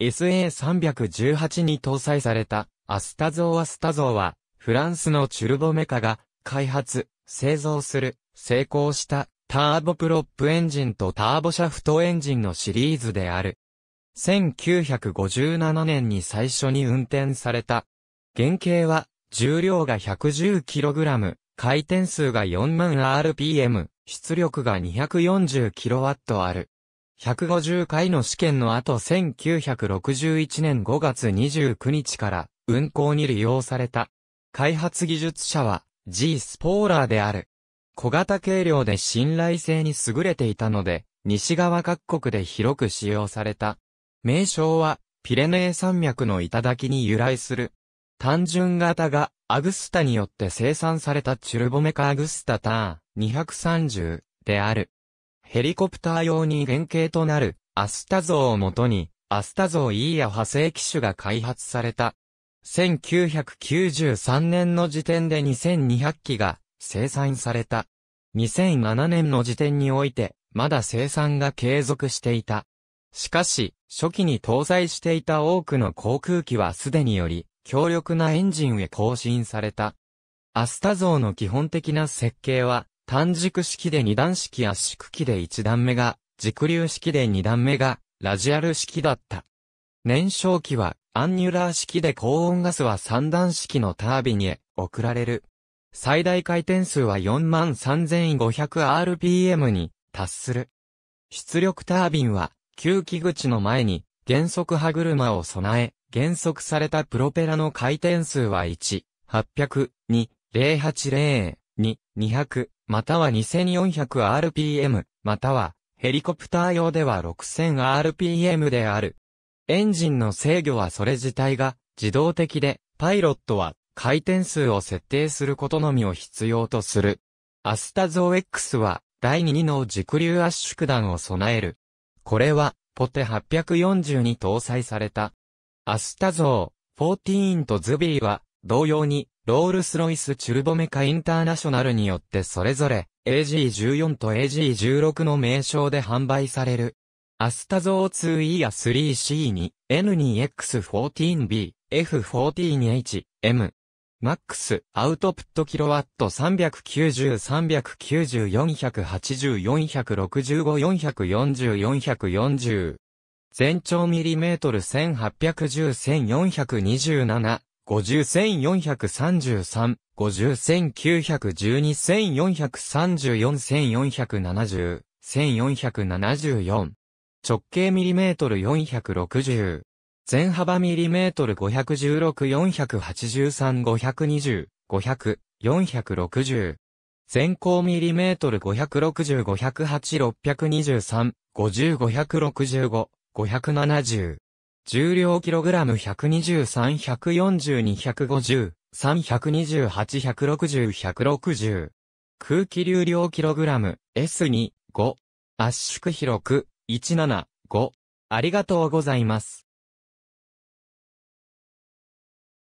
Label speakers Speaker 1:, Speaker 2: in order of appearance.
Speaker 1: SA318 に搭載されたアスタゾーアスタゾーは、フランスのチュルボメカが開発、製造する、成功したターボプロップエンジンとターボシャフトエンジンのシリーズである。1957年に最初に運転された。原型は、重量が 110kg、回転数が 40,000rpm、出力が 240kW ある。150回の試験の後1961年5月29日から運行に利用された。開発技術者は G スポーラーである。小型軽量で信頼性に優れていたので、西側各国で広く使用された。名称は、ピレネー山脈の頂に由来する。単純型が、アグスタによって生産されたチュルボメカアグスタターン230である。ヘリコプター用に原型となるアスタ像をもとに、アスタ像 E や派生機種が開発された。1993年の時点で2200機が生産された。2007年の時点において、まだ生産が継続していた。しかし、初期に搭載していた多くの航空機はすでにより、強力なエンジンへ更新された。アスタ像の基本的な設計は、単軸式で二段式圧縮機で一段目が、軸流式で二段目が、ラジアル式だった。燃焼機は、アンニュラー式で高温ガスは三段式のタービンへ送られる。最大回転数は 43,500rpm に達する。出力タービンは、吸気口の前に減速歯車を備え、減速されたプロペラの回転数は1、800、2、080、2、200、または 2400rpm、または、ヘリコプター用では 6000rpm である。エンジンの制御はそれ自体が自動的で、パイロットは回転数を設定することのみを必要とする。アスタゾー X は第2の軸流圧縮弾を備える。これは、ポテ840に搭載された。アスタゾー14とズビーは同様にロールスロイス・チュルボメカ・インターナショナルによってそれぞれ AG14 と AG16 の名称で販売される。アスタゾー 2E や 3C2、N2X14B、F14H、M。MAX アウトプットキロワット390、390、480、465、440、440。全長ミリメートル1810、1427。50,433、50,912,434,470 1、1474。直径ミリメートル460。全幅ミリメートル516483520、500、460。全高ミリメートル560、508、623、50、565、570。重量キログラム12314250、328160160。空気流量キログラム S2、5。圧縮広く、175。ありがとうございます。